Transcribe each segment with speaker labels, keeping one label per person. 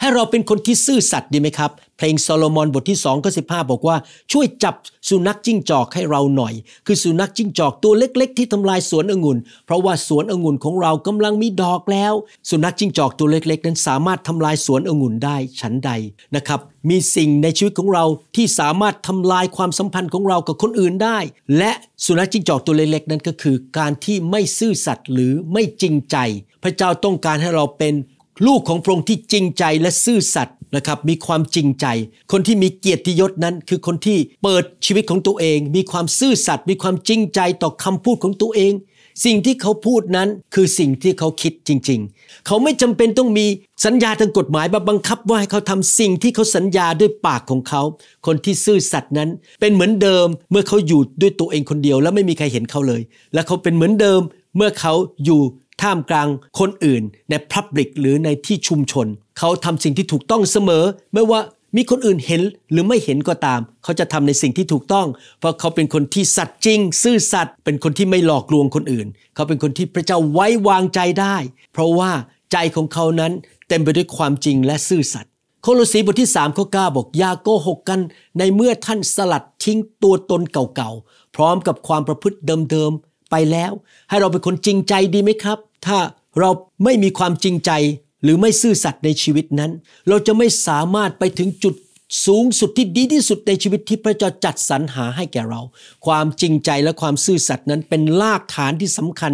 Speaker 1: ให้เราเป็นคนที่ซื่อสัตย์ดีไหมครับ เพลงโซโลมอนบทที่2ข้อสิบอกว่า ช่วยจับสุนัขจิ้งจอกให้เราหน่อย คือสุนัขจิ้งจอกตัวเล็ก ๆ ที่ทำลายสวนองุ่น เพราะว่าสวนองุ่นของเรากำลังมีดอกแล้ว สุนัขจิ้งจอกตัวเล็กๆ นั้นสามารถทำลายสวนองุ่นได้ฉันใดนะครับ มีสิ่งในชีวิตของเราที่สามารถทำลายความสัมพันธ์ของเรากับคนอื่นได้ และสุนัขจิ้งจอกตัวเล็กๆนั้นก็คือ การที่ไม่ซื่อสัตย์หรือไม่จริงใจ พระเจ้าต้องการให้เราเป็นลูกของพระองค์ที่จริงใจและซื่อสัตย์นะครับ มีความจริงใจ คนที่มีเกียรติยศนั้น คือคนที่เปิดชีวิตของตัวเอง มีความซื่อสัตย์มีความจริงใจต่อคำพูดของตัวเอง สิ่งที่เขาพูดนั้นคือสิ่งที่เขาคิดจริงๆ เขาไม่จำเป็นต้องมีสัญญาทางกฎหมายมาบังคับว่าให้เขาทำสิ่งที่เขาสัญญาด้วยปากของเขา คนที่ซื่อสัตย์นั้น เป็นเหมือนเดิม เมื่อเขาอยู่ด้วยตัวเองคนเดียวและไม่มีใครเห็นเขาเลย และเขาเป็นเหมือนเดิมเมื่อเขาอยู่ท่ามกลางคนอื่นในพับลิกหรือในที่ชุมชน เขาทำสิ่งที่ถูกต้องเสมอ ไม่ว่ามีคนอื่นเห็นหรือไม่เห็นก็ตาม เขาจะทำในสิ่งที่ถูกต้องเพราะเขาเป็นคนที่สัตย์จริง ซื่อสัตย์เป็นคนที่ไม่หลอกลวงคนอื่น เขาเป็นคนที่พระเจ้าไว้วางใจได้ เพราะว่าใจของเขานั้นเต็มไปด้วยความจริงและซื่อสัตย์โคโลสีบทที่3ข้อ9บอกอย่าโกหกกัน ในเมื่อท่านสลัดทิ้งตัวตนเก่าๆพร้อมกับความประพฤติเดิมๆไปแล้ว ให้เราเป็นคนจริงใจดีไหมครับถ้าเราไม่มีความจริงใจหรือไม่ซื่อสัตย์ในชีวิตนั้น เราจะไม่สามารถไปถึงจุดสูงสุดที่ดีที่สุดในชีวิตที่พระเจ้าจัดสรรหาให้แก่เรา ความจริงใจและความซื่อสัตย์นั้นเป็นรากฐานที่สำคัญ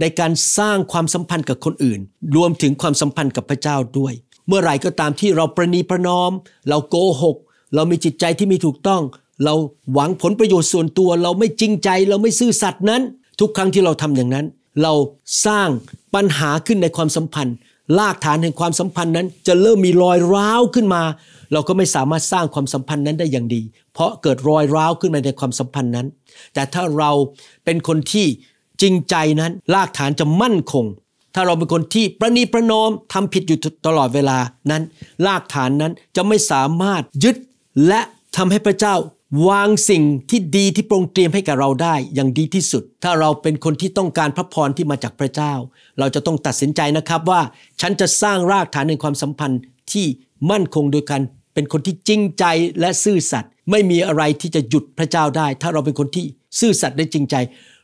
Speaker 1: ในการสร้างความสัมพันธ์กับคนอื่น รวมถึงความสัมพันธ์กับพระเจ้าด้วย เมื่อไหร่ก็ตามที่เราประนีประนอม เราโกหกเรามีจิตใจที่มีถูกต้อง เราหวังผลประโยชน์ส่วนตัว เราไม่จริงใจเราไม่ซื่อสัตย์นั้น ทุกครั้งที่เราทำอย่างนั้นเราสร้างปัญหาขึ้นในความสัมพันธ์ลากฐานแห่งความสัมพันธ์นั้นจะเริ่มมีรอยร้าวขึ้นมา เราก็ไม่สามารถสร้างความสัมพันธ์นั้นได้อย่างดี เพราะเกิดรอยร้าวขึ้นมาในความสัมพันธ์นั้น แต่ถ้าเราเป็นคนที่จริงใจนั้นรากฐานจะมั่นคง ถ้าเราเป็นคนที่ประนีประนอมทำผิดอยู่ตลอดเวลานั้นรากฐานนั้นจะไม่สามารถยึดและทำให้พระเจ้าวางสิ่งที่ดีที่โปรงเตรียมให้กับเราได้อย่างดีที่สุด ถ้าเราเป็นคนที่ต้องการพระพรที่มาจากพระเจ้า เราจะต้องตัดสินใจนะครับว่าฉันจะสร้างรากฐานในความสัมพันธ์ ที่มั่นคงโดยการเป็นคนที่จริงใจและซื่อสัตย์ไม่มีอะไรที่จะหยุดพระเจ้าได้ ถ้าเราเป็นคนที่ซื่อสัตย์และจริงใจ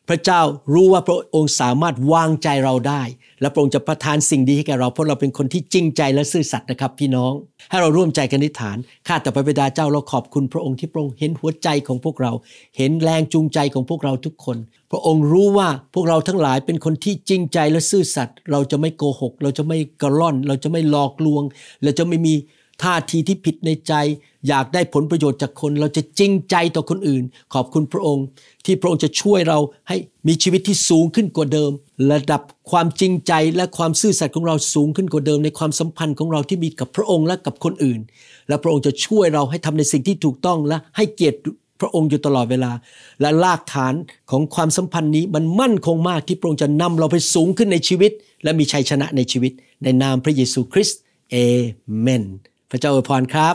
Speaker 1: พระเจ้ารู้ว่าพระองค์สามารถวางใจเราได้ และพระองค์จะประทานสิ่งดีให้แก่เรา เพราะเราเป็นคนที่จริงใจและซื่อสัตย์นะครับ พี่น้อง ให้เราร่วมใจกันนิฐานข้าแต่พระบิดาเจ้าเราขอบคุณพระองค์ที่พระองค์เห็นหัวใจของพวกเรา เห็นแรงจูงใจของพวกเราทุกคน พระองค์รู้ว่าพวกเราทั้งหลายเป็นคนที่จริงใจและซื่อสัตย์เราจะไม่โกหก เราจะไม่กระล่อน เราจะไม่หลอกลวงเราจะไม่มีท่าทีที่ผิดในใจอยากได้ผลประโยชน์จากคนเราจะจริงใจต่อคนอื่น ขอบคุณพระองค์ ที่พระองค์จะช่วยเราให้มีชีวิตที่สูงขึ้นกว่าเดิม ระดับความจริงใจและความซื่อสัตย์ของเราสูงขึ้นกว่าเดิมในความสัมพันธ์ของเราที่มีกับพระองค์และกับคนอื่น และพระองค์จะช่วยเราให้ทำในสิ่งที่ถูกต้องและให้เกียรติพระองค์อยู่ตลอดเวลา และรากฐานของความสัมพันธ์นี้มันมั่นคงมากที่พระองค์จะนำเราไปสูงขึ้นในชีวิตและมีชัยชนะในชีวิตในนามพระเยซูคริสต์เอเมนพระเจ้าอวยพรครับ